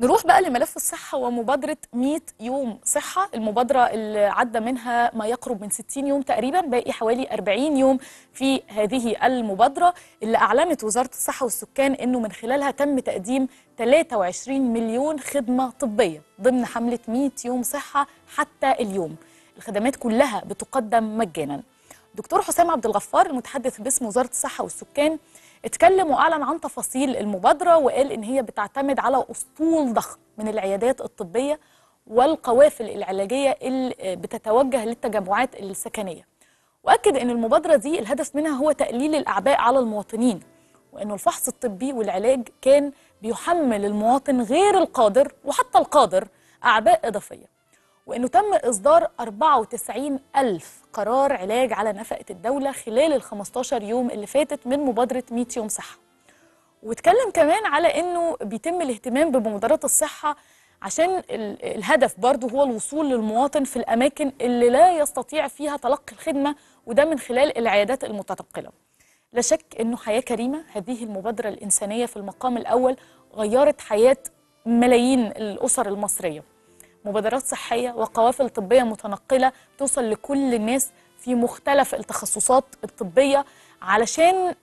نروح بقى لملف الصحة ومبادرة 100 يوم صحة المبادرة اللي عدى منها ما يقرب من 60 يوم تقريبا باقي حوالي 40 يوم في هذه المبادرة اللي أعلنت وزارة الصحة والسكان أنه من خلالها تم تقديم 23 مليون خدمة طبية ضمن حملة 100 يوم صحة حتى اليوم الخدمات كلها بتقدم مجاناً دكتور حسام عبد الغفار المتحدث باسم وزاره الصحه والسكان اتكلم واعلن عن تفاصيل المبادره وقال ان هي بتعتمد على اسطول ضخم من العيادات الطبيه والقوافل العلاجيه اللي بتتوجه للتجمعات السكنيه. واكد ان المبادره دي الهدف منها هو تقليل الاعباء على المواطنين وانه الفحص الطبي والعلاج كان بيحمل المواطن غير القادر وحتى القادر اعباء اضافيه. وأنه تم إصدار 94 ألف قرار علاج على نفقة الدولة خلال ال 15 يوم اللي فاتت من مبادرة 100 يوم صحة واتكلم كمان على أنه بيتم الاهتمام بمبادرات الصحة عشان الهدف برضه هو الوصول للمواطن في الأماكن اللي لا يستطيع فيها تلقي الخدمة وده من خلال العيادات المتنقلة لا شك أنه حياة كريمة هذه المبادرة الإنسانية في المقام الأول غيرت حياة ملايين الأسر المصرية مبادرات صحيه وقوافل طبيه متنقله توصل لكل الناس في مختلف التخصصات الطبيه علشان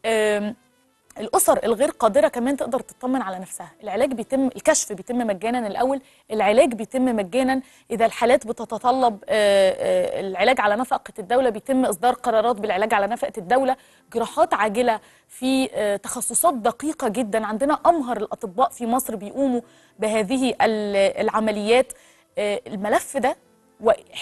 الاسر الغير قادره كمان تقدر تطمن على نفسها العلاج بيتم الكشف بيتم مجانا الاول العلاج بيتم مجانا اذا الحالات بتتطلب آه، آه، العلاج على نفقه الدوله بيتم اصدار قرارات بالعلاج على نفقه الدوله جراحات عاجله في آه، تخصصات دقيقه جدا عندنا امهر الاطباء في مصر بيقوموا بهذه العمليات آه، الملف ده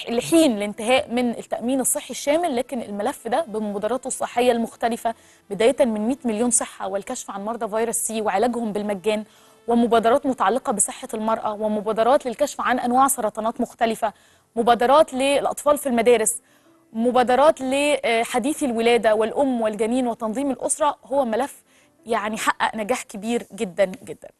لحين الانتهاء من التأمين الصحي الشامل لكن الملف ده بمبادراته الصحية المختلفة بداية من 100 مليون صحة والكشف عن مرضى فيروس سي وعلاجهم بالمجان ومبادرات متعلقة بصحة المرأة ومبادرات للكشف عن أنواع سرطانات مختلفة مبادرات للأطفال في المدارس مبادرات لحديث الولادة والأم والجنين وتنظيم الأسرة هو ملف يعني حقق نجاح كبير جدا جدا